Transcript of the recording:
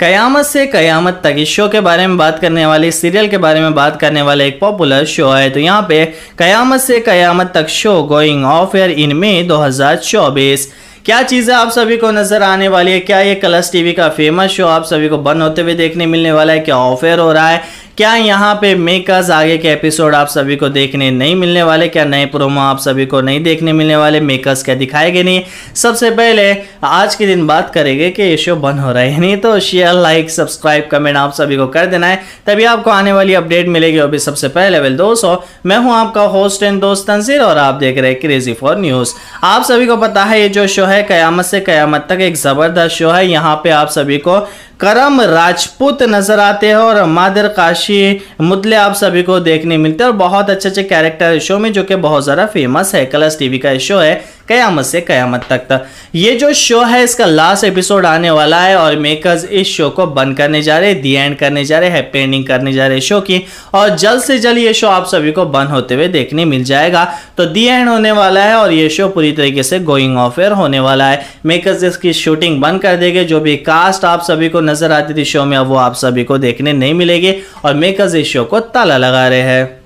कयामत से कयामत तक इस शो के बारे में बात करने वाले सीरियल के बारे में बात करने वाले एक पॉपुलर शो है तो यहाँ पे कयामत se Qayamat tak show going off air in May दो क्या चीज़ें आप सभी को नज़र आने वाली है क्या ये कलर्स टीवी का फेमस शो आप सभी को बंद होते हुए देखने मिलने वाला है क्या ऑफेयर हो रहा है क्या यहाँ पे मेकर्स आगे के एपिसोड आप सभी को देखने नहीं मिलने वाले क्या नए प्रोमो आप सभी को नहीं देखने मिलने वाले मेकर्स क्या दिखाएंगे नहीं सबसे पहले आज के दिन बात करेंगे कि ये शो बंद हो रहा है नहीं तो शेयर लाइक सब्सक्राइब कमेंट आप सभी को कर देना है तभी आपको आने वाली अपडेट मिलेगी अभी सबसे पहले वेल दोस्तों मैं हूँ आपका होस्ट एंड दोस्त तंजीर और आप देख रहे हैं क्रेजी फॉर न्यूज़ आप सभी को पता है ये जो शो है कयामत से कयामत तक एक ज़बरदस्त शो है यहाँ पे आप सभी को करम राजपूत नज़र आते हैं और मादर काशी मुतले आप सभी को देखने मिलते हैं और बहुत अच्छे अच्छे कैरेक्टर शो में जो कि बहुत ज़्यादा फेमस है कलर्स टीवी का शो है कयामत से कयामत तक तक ये जो शो है इसका लास्ट एपिसोड आने वाला है और मेकर्स इस शो को बंद करने जा रहे दी एंड करने जा रहे हैप्पी एंडिंग करने जा रहे शो की और जल्द से जल्द ये शो आप सभी को बंद होते हुए देखने मिल जाएगा तो दी एंड होने वाला है और ये शो पूरी तरीके से गोइंग ऑफ एयर होने वाला है मेकर्स इसकी शूटिंग बंद कर देंगे जो भी कास्ट आप सभी को नजर आती थी शो में अब वो आप सभी को देखने नहीं मिलेगी और मेकर्स इस शो को ताला लगा रहे हैं